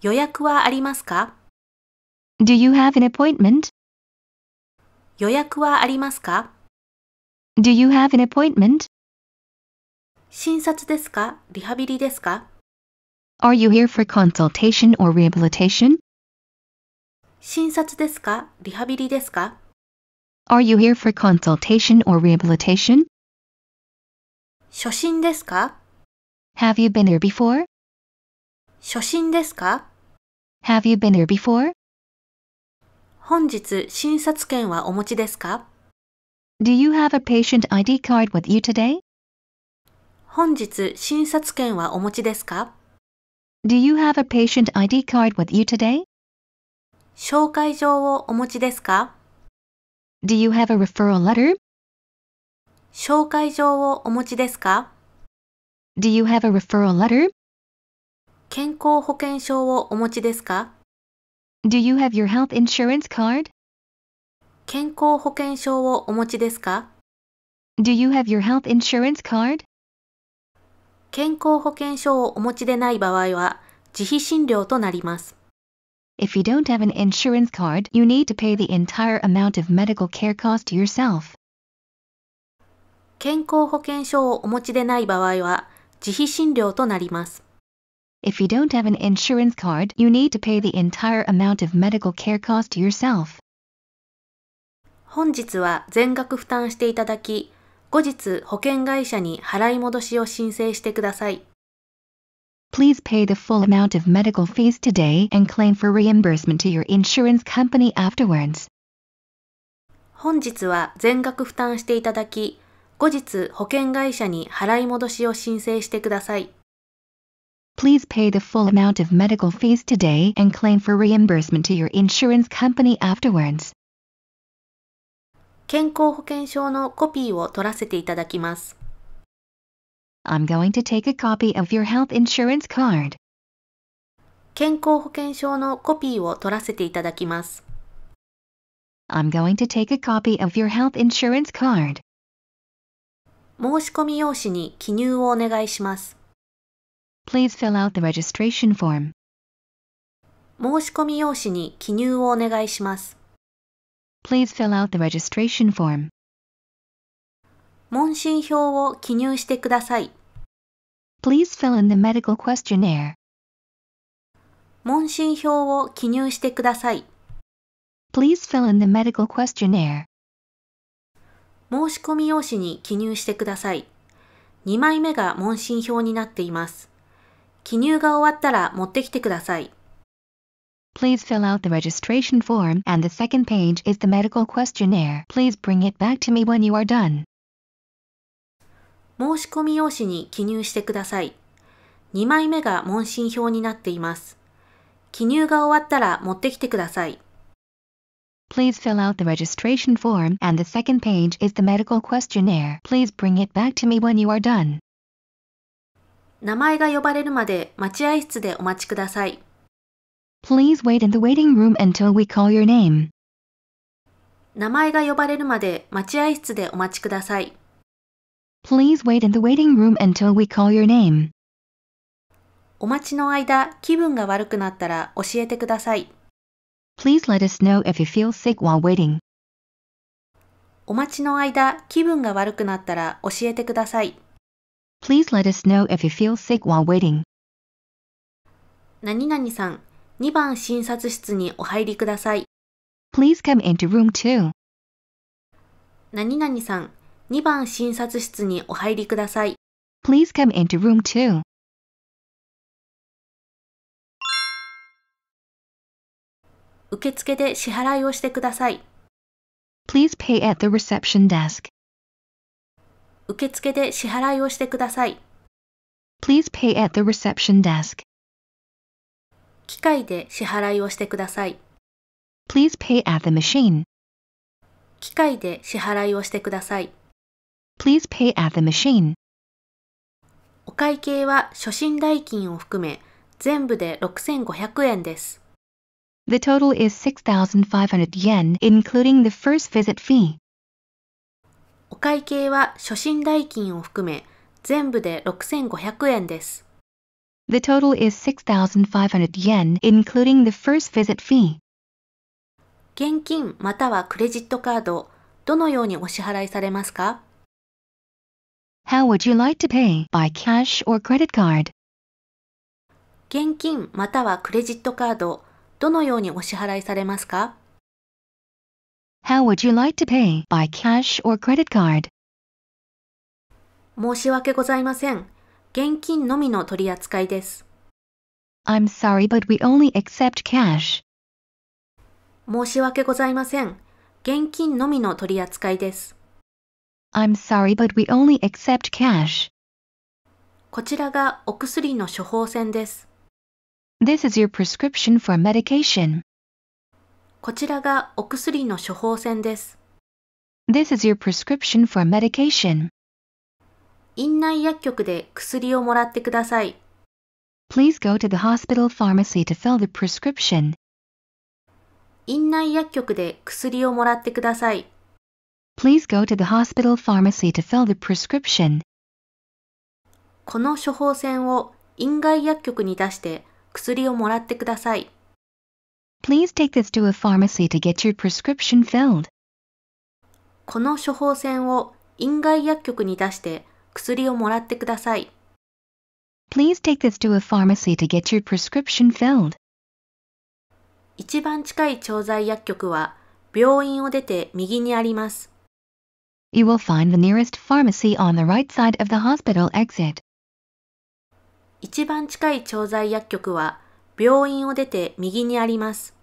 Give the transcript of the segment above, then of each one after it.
予約はありますか ?Do you have an appointment? 予約はありますか ?Do you have an appointment? 診察ですかリハビリですか ?Are you here for consultation or rehabilitation? 診察ですかリハビリですか ?Are you here for consultation or rehabilitation? 初心ですか ?Have you been here before? 初心ですか ?Have you been here before? 本日診察券はお持ちですか ?Do you have a patient ID card with you today? 本日診察券はお持ちですか ?Do you have a patient ID card with you today? 紹介状をお持ちですか ?Do you have a referral letter? 紹介状をお持ちですか ?Do you have a referral letter? 健康保険証をお持ちですか ?Do you have your health insurance card? 健康保険証をお持ちですか ?Do you have your health insurance card? 健康保険証をお持ちでない場合は自費診療となります。If you don't have an insurance card, you need to pay the entire amount of medical care cost yourself. 健康保険証をお持ちでない場合は自費診療となります。If you don't have an insurance card, you need to pay the entire amount of medical care cost yourself. 本日は全額負担していただき、後日保険会社に払い戻しを申請してください。Please pay the full amount of medical fees today and claim for reimbursement to your insurance company afterwards. 本日は全額負担していただき、後日保険会社に払い戻しを申請してください。please pay the full amount of medical fees today and claim for reimbursement to your insurance company afterwards. 健康保険証のコピーを取らせていただきます。I'm going to take a copy of your health insurance card. 健康保険証のコピーを取らせていただきます。I'm going to take a copy of your health insurance card. 申し込み用紙に記入をお願いします。Please fill out the registration form. 申し込み用紙に記入をお願いします。Please fill out the registration form. 問診票を記入してください。Please fill in the medical questionnaire. 問診票を記入してください。Please fill in the medical questionnaire. 申し込み用紙に記入してください。2枚目が問診票になっています。記入が終わったら持ってきてください。Please fill out the registration form and the second page is the medical questionnaire. Please bring it back to me when you are done. 申し込み用紙に記入してください。2枚目が問診票になっています。記入が終わったら持ってきてください。Please fill out the registration form and the second page is the medical questionnaire. Please bring it back to me when you are done. 名前が呼ばれるまで待合室でお待ちください。Please wait in the waiting room until we call your name. 名前が呼ばれるまで待合室でお待ちください。Please wait in the waiting room until we call your name. お待ちの間、気分が悪くなったら教えてください。Please let us know if you feel sick while waiting. お待ちの間、気分が悪くなったら教えてください。Please let us know if you feel sick while waiting. 何々さん、2番診察室にお入りください。Please come into room 2. 何々さん、2番診察室にお入りください。Please come into room 2. 受付で支払いをしてください。Please pay at the reception desk. 受付で支払いをしてください。Please pay at the reception desk. 機械で支払いをしてください。Please pay at the machine. 機械で支払いをしてください。Please pay at the machine. お会計は初診代金を含め全部で6500円です。The total is 6,500 yen including the first visit fee. 会計は初診代金を含め、全部で6500円です。The total is 6,500 yen, including the first visit fee. 現金またはクレジットカード、どのようにお支払いされますか ?How would you like to pay by cash or credit card? 現金またはクレジットカード、どのようにお支払いされますか How would you like to pay? By cash or credit card? 申し訳ございません。現金のみの取り扱いです。I'm sorry, but we only accept cash. 申し訳ございません。現金のみの取り扱いです。I'm sorry, but we only accept cash. こちらがお薬の処方箋です。This is your prescription for medication. こちらがお薬の処方箋です。This is your prescription for medication. 院内薬局で薬をもらってください。Please go to the hospital pharmacy to fill the prescription. 院内薬局で薬をもらってください。Please go to the hospital pharmacy to fill the prescription. この処方箋を院外薬局に出して薬をもらってください。Please take this to a pharmacy to get your prescription filled. この処方箋を院外薬局に出して薬をもらってください。Please take this to a pharmacy to get your prescription filled. 一番近い調剤薬局は病院を出て右にあります。You will find the nearest pharmacy on the right side of the hospital exit. 一番近い調剤薬局は病院を出て右にあります。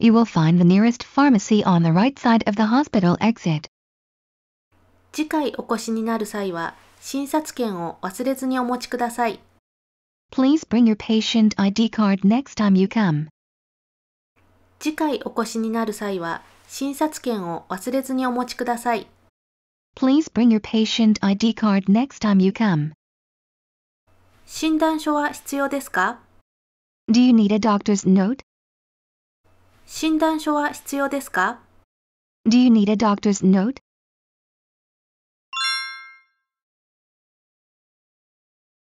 You will find the nearest pharmacy on the right side of the hospital exit. 次回お越しになる際は、診察券を忘れずにお持ちください。Please bring your patient ID card next time you come. 次回お越しになる際は、診察券を忘れずにお持ちください。Please bring your patient ID card next time you come. 診断書は必要ですか Do you need a doctor's note? 診断書は必要ですか Do you need a doctor's note?